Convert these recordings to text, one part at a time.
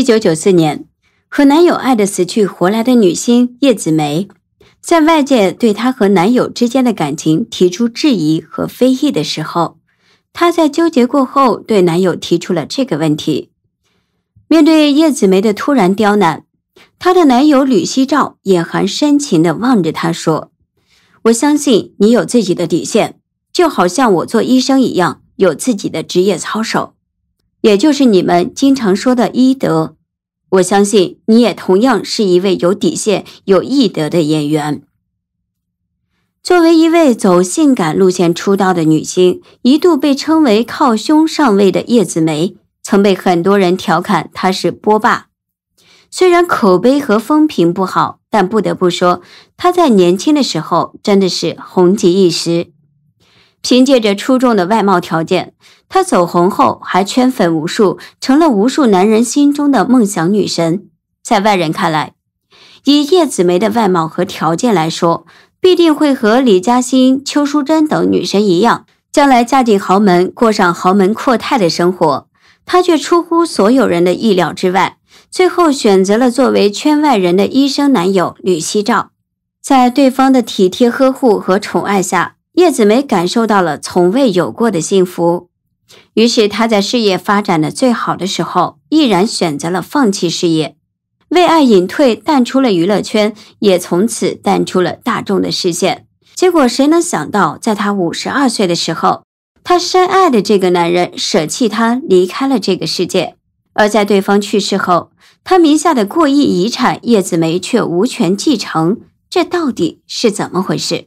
一九九四年，和男友爱的死去活来的女星叶子梅，在外界对她和男友之间的感情提出质疑和非议的时候，她在纠结过后，对男友提出了这个问题。面对叶子梅的突然刁难，她的男友吕锡照眼含深情的望着她说：“我相信你有自己的底线，就好像我做医生一样，有自己的职业操守。”也就是你们经常说的医德，我相信你也同样是一位有底线、有医德的演员。作为一位走性感路线出道的女星，一度被称为“靠胸上位”的叶子楣，曾被很多人调侃她是“波霸”。虽然口碑和风评不好，但不得不说，她在年轻的时候真的是红极一时，凭借着出众的外貌条件。她走红后还圈粉无数，成了无数男人心中的梦想女神。在外人看来，以叶子梅的外貌和条件来说，必定会和李嘉欣、邱淑贞等女神一样，将来嫁进豪门，过上豪门阔太的生活。她却出乎所有人的意料之外，最后选择了作为圈外人的医生男友吕锡照。在对方的体贴呵护和宠爱下，叶子梅感受到了从未有过的幸福。于是他在事业发展的最好的时候，毅然选择了放弃事业，为爱隐退，淡出了娱乐圈，也从此淡出了大众的视线。结果谁能想到，在他五十二岁的时候，他深爱的这个男人舍弃他，离开了这个世界。而在对方去世后，他名下的过亿遗产，叶子梅却无权继承，这到底是怎么回事？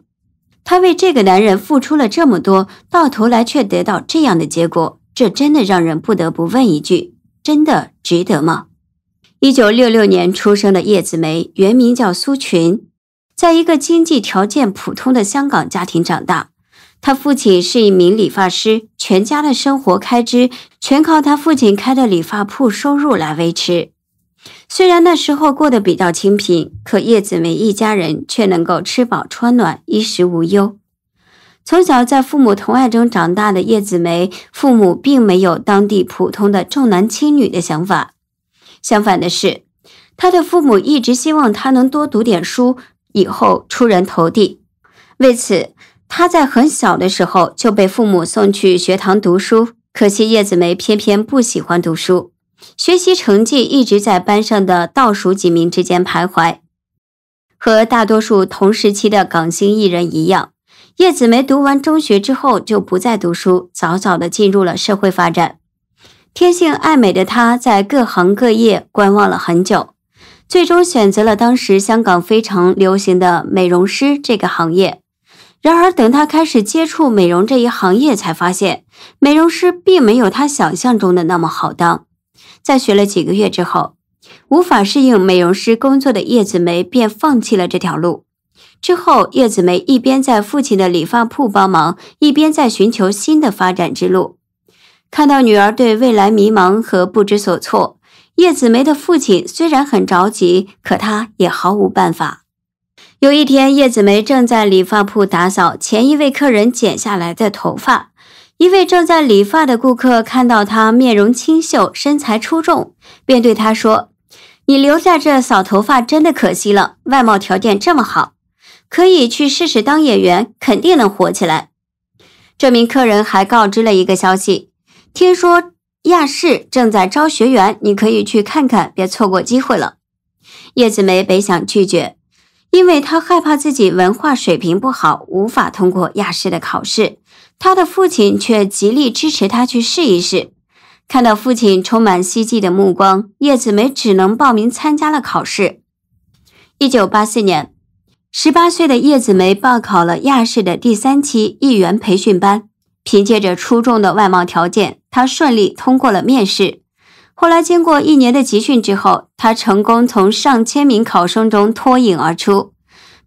她为这个男人付出了这么多，到头来却得到这样的结果，这真的让人不得不问一句：真的值得吗？一九六六年出生的叶子梅，原名叫苏群，在一个经济条件普通的香港家庭长大。她父亲是一名理发师，全家的生活开支全靠她父亲开的理发铺收入来维持。虽然那时候过得比较清贫，可叶子梅一家人却能够吃饱穿暖，衣食无忧。从小在父母疼爱中长大的叶子梅，父母并没有当地普通的重男轻女的想法。相反的是，他的父母一直希望他能多读点书，以后出人头地。为此，他在很小的时候就被父母送去学堂读书。可惜叶子梅偏偏不喜欢读书。学习成绩一直在班上的倒数几名之间徘徊，和大多数同时期的港星艺人一样，叶子楣读完中学之后就不再读书，早早的进入了社会发展。天性爱美的她在各行各业观望了很久，最终选择了当时香港非常流行的美容师这个行业。然而，等她开始接触美容这一行业，才发现美容师并没有她想象中的那么好当。在学了几个月之后，无法适应美容师工作的叶子梅便放弃了这条路。之后，叶子梅一边在父亲的理发铺帮忙，一边在寻求新的发展之路。看到女儿对未来迷茫和不知所措，叶子梅的父亲虽然很着急，可他也毫无办法。有一天，叶子梅正在理发铺打扫前一位客人剪下来的头发。一位正在理发的顾客看到他面容清秀、身材出众，便对他说：“你留下这扫头发真的可惜了，外貌条件这么好，可以去试试当演员，肯定能火起来。”这名客人还告知了一个消息：“听说亚视正在招学员，你可以去看看，别错过机会了。”叶子梅本想拒绝，因为她害怕自己文化水平不好，无法通过亚视的考试。他的父亲却极力支持他去试一试。看到父亲充满希冀的目光，叶子梅只能报名参加了考试。一九八四年，十八岁的叶子梅报考了亚视的第三期艺员培训班。凭借着出众的外貌条件，她顺利通过了面试。后来，经过一年的集训之后，她成功从上千名考生中脱颖而出。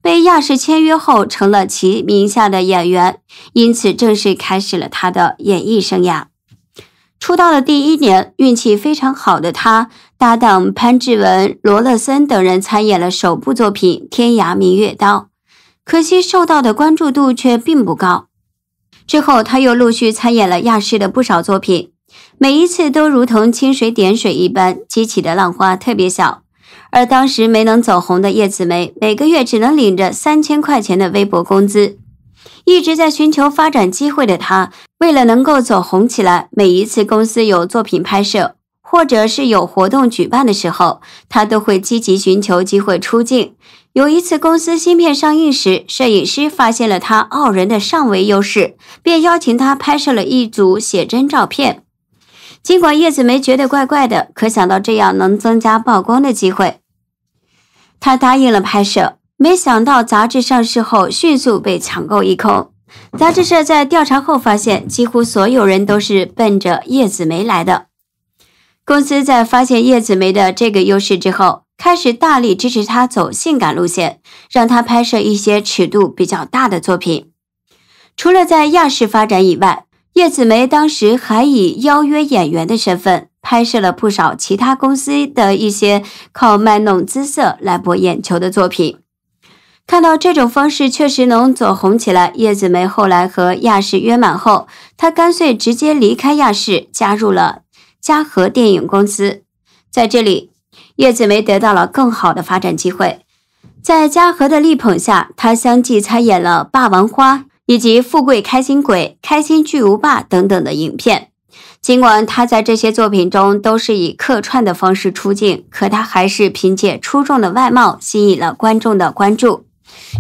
被亚视签约后，成了其名下的演员，因此正式开始了他的演艺生涯。出道的第一年，运气非常好的他，搭档潘志文、罗乐森等人参演了首部作品《天涯明月刀》，可惜受到的关注度却并不高。之后，他又陆续参演了亚视的不少作品，每一次都如同清水点水一般，激起的浪花特别小。而当时没能走红的叶子楣，每个月只能领着三千块钱的微薄工资，一直在寻求发展机会的她，为了能够走红起来，每一次公司有作品拍摄或者是有活动举办的时候，她都会积极寻求机会出镜。有一次公司新片上映时，摄影师发现了她傲人的上围优势，便邀请她拍摄了一组写真照片。尽管叶子梅觉得怪怪的，可想到这样能增加曝光的机会，她答应了拍摄。没想到杂志上市后迅速被抢购一空。杂志社在调查后发现，几乎所有人都是奔着叶子梅来的。公司在发现叶子梅的这个优势之后，开始大力支持她走性感路线，让她拍摄一些尺度比较大的作品。除了在亚视发展以外，叶子楣当时还以邀约演员的身份拍摄了不少其他公司的一些靠卖弄姿色来博眼球的作品。看到这种方式确实能走红起来，叶子楣后来和亚视约满后，她干脆直接离开亚视，加入了嘉禾电影公司。在这里，叶子楣得到了更好的发展机会。在嘉禾的力捧下，她相继参演了《霸王花》。以及《富贵开心鬼》《开心巨无霸》等等的影片，尽管他在这些作品中都是以客串的方式出镜，可他还是凭借出众的外貌吸引了观众的关注，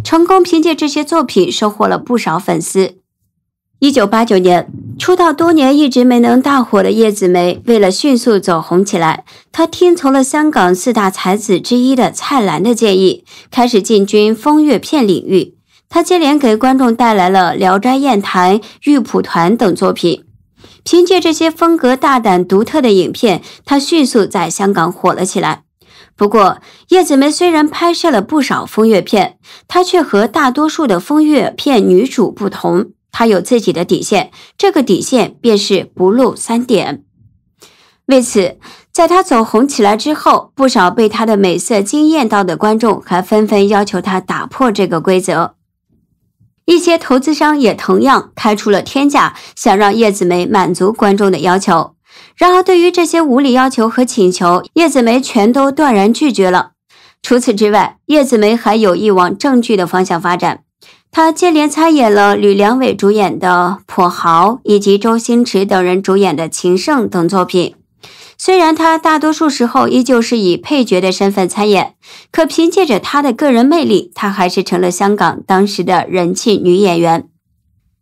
成功凭借这些作品收获了不少粉丝。一九八九年，出道多年一直没能大火的叶子楣，为了迅速走红起来，他听从了香港四大才子之一的蔡澜的建议，开始进军风月片领域。他接连给观众带来了《聊斋艳谈》《玉蒲团》等作品，凭借这些风格大胆独特的影片，他迅速在香港火了起来。不过，叶子楣虽然拍摄了不少风月片，她却和大多数的风月片女主不同，她有自己的底线，这个底线便是不露三点。为此，在她走红起来之后，不少被她的美色惊艳到的观众还纷纷要求她打破这个规则。一些投资商也同样开出了天价，想让叶子楣满足观众的要求。然而，对于这些无理要求和请求，叶子楣全都断然拒绝了。除此之外，叶子楣还有意往正剧的方向发展，她接连参演了吕良伟主演的《跛豪》以及周星驰等人主演的《情圣》等作品。虽然她大多数时候依旧是以配角的身份参演，可凭借着她的个人魅力，她还是成了香港当时的人气女演员。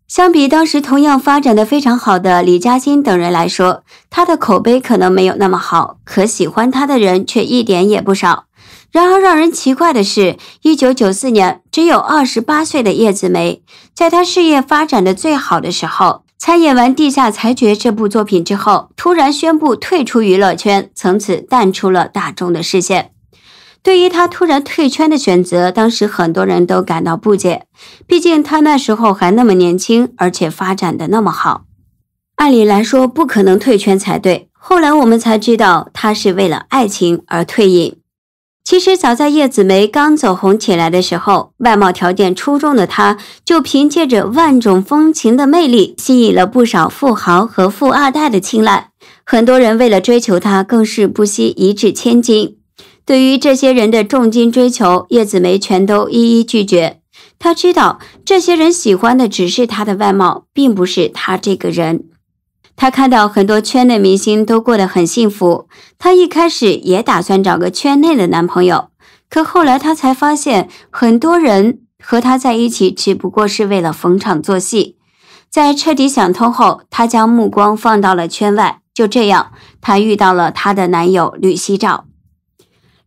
相比当时同样发展的非常好的李嘉欣等人来说，她的口碑可能没有那么好，可喜欢她的人却一点也不少。然而让人奇怪的是，一九九四年只有二十八岁的叶子楣，在她事业发展的最好的时候。参演完《地下裁决》这部作品之后，突然宣布退出娱乐圈，从此淡出了大众的视线。对于他突然退圈的选择，当时很多人都感到不解，毕竟他那时候还那么年轻，而且发展的那么好，按理来说不可能退圈才对。后来我们才知道，他是为了爱情而退隐。其实，早在叶子梅刚走红起来的时候，外貌条件出众的她，就凭借着万种风情的魅力，吸引了不少富豪和富二代的青睐。很多人为了追求她，更是不惜一掷千金。对于这些人的重金追求，叶子梅全都一一拒绝。她知道，这些人喜欢的只是她的外貌，并不是她这个人。她看到很多圈内明星都过得很幸福，她一开始也打算找个圈内的男朋友，可后来她才发现，很多人和她在一起只不过是为了逢场作戏。在彻底想通后，她将目光放到了圈外。就这样，她遇到了她的男友吕锡照。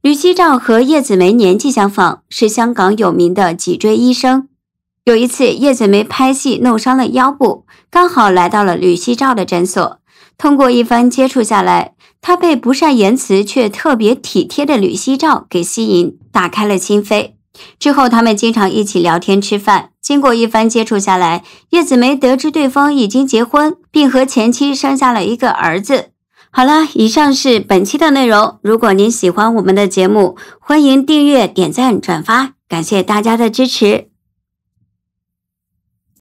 吕锡照和叶子楣年纪相仿，是香港有名的脊椎医生。有一次，叶子梅拍戏弄伤了腰部，刚好来到了吕希照的诊所。通过一番接触下来，她被不善言辞却特别体贴的吕希照给吸引，打开了心扉。之后，他们经常一起聊天吃饭。经过一番接触下来，叶子梅得知对方已经结婚，并和前妻生下了一个儿子。好了，以上是本期的内容。如果您喜欢我们的节目，欢迎订阅、点赞、转发，感谢大家的支持。